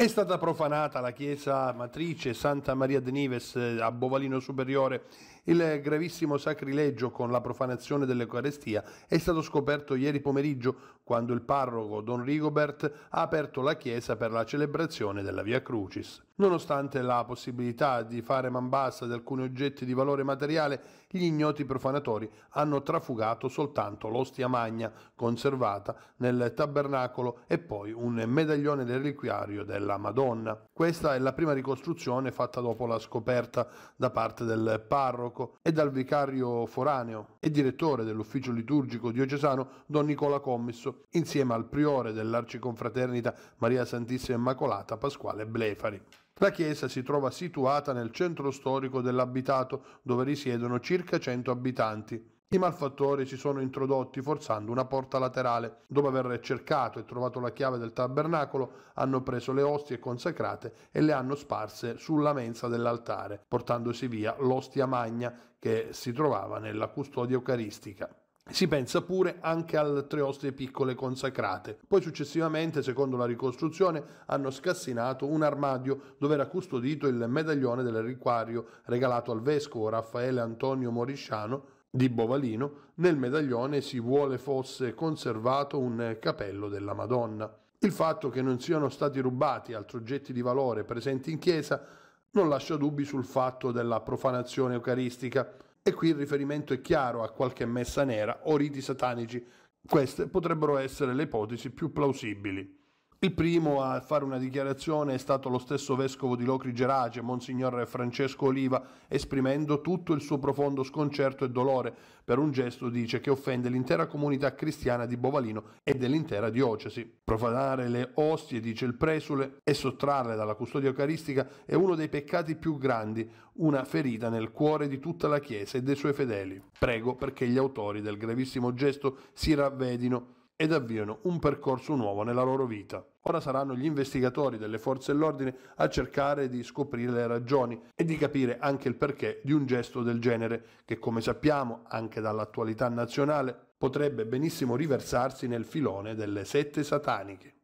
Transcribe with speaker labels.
Speaker 1: È stata profanata la chiesa matrice Santa Maria de Nives eh, a Bovalino Superiore. Il gravissimo sacrilegio con la profanazione dell'Eucarestia è stato scoperto ieri pomeriggio quando il parroco Don Rigobert ha aperto la chiesa per la celebrazione della Via Crucis. Nonostante la possibilità di fare man bassa di alcuni oggetti di valore materiale, gli ignoti profanatori hanno trafugato soltanto l'ostia magna conservata nel tabernacolo e poi un medaglione del reliquiario della Madonna. Questa è la prima ricostruzione fatta dopo la scoperta da parte del parroco e dal vicario foraneo e direttore dell'ufficio liturgico diocesano Don Nicola Commisso, insieme al priore dell'arciconfraternita Maria Santissima Immacolata Pasquale Blefari. La chiesa si trova situata nel centro storico dell'abitato dove risiedono circa 100 abitanti. I malfattori si sono introdotti forzando una porta laterale. Dopo aver cercato e trovato la chiave del tabernacolo, hanno preso le ostie consacrate e le hanno sparse sulla mensa dell'altare, portandosi via l'ostia magna che si trovava nella custodia eucaristica. Si pensa pure anche alle tre ostie piccole consacrate. Poi successivamente, secondo la ricostruzione, hanno scassinato un armadio dove era custodito il medaglione del riquario regalato al vescovo Raffaele Antonio Morisciano di Bovalino, nel medaglione si vuole fosse conservato un capello della Madonna. Il fatto che non siano stati rubati altri oggetti di valore presenti in chiesa non lascia dubbi sul fatto della profanazione eucaristica, e qui il riferimento è chiaro a qualche messa nera o riti satanici. Queste potrebbero essere le ipotesi più plausibili. Il primo a fare una dichiarazione è stato lo stesso vescovo di Locri Gerace, Monsignor Francesco Oliva, esprimendo tutto il suo profondo sconcerto e dolore per un gesto, dice, che offende l'intera comunità cristiana di Bovalino e dell'intera diocesi. Profanare le ostie, dice il presule, e sottrarle dalla custodia eucaristica è uno dei peccati più grandi, una ferita nel cuore di tutta la Chiesa e dei suoi fedeli. Prego perché gli autori del gravissimo gesto si ravvedino ed avviano un percorso nuovo nella loro vita. Ora saranno gli investigatori delle forze dell'ordine a cercare di scoprire le ragioni e di capire anche il perché di un gesto del genere che, come sappiamo anche dall'attualità nazionale, potrebbe benissimo riversarsi nel filone delle sette sataniche.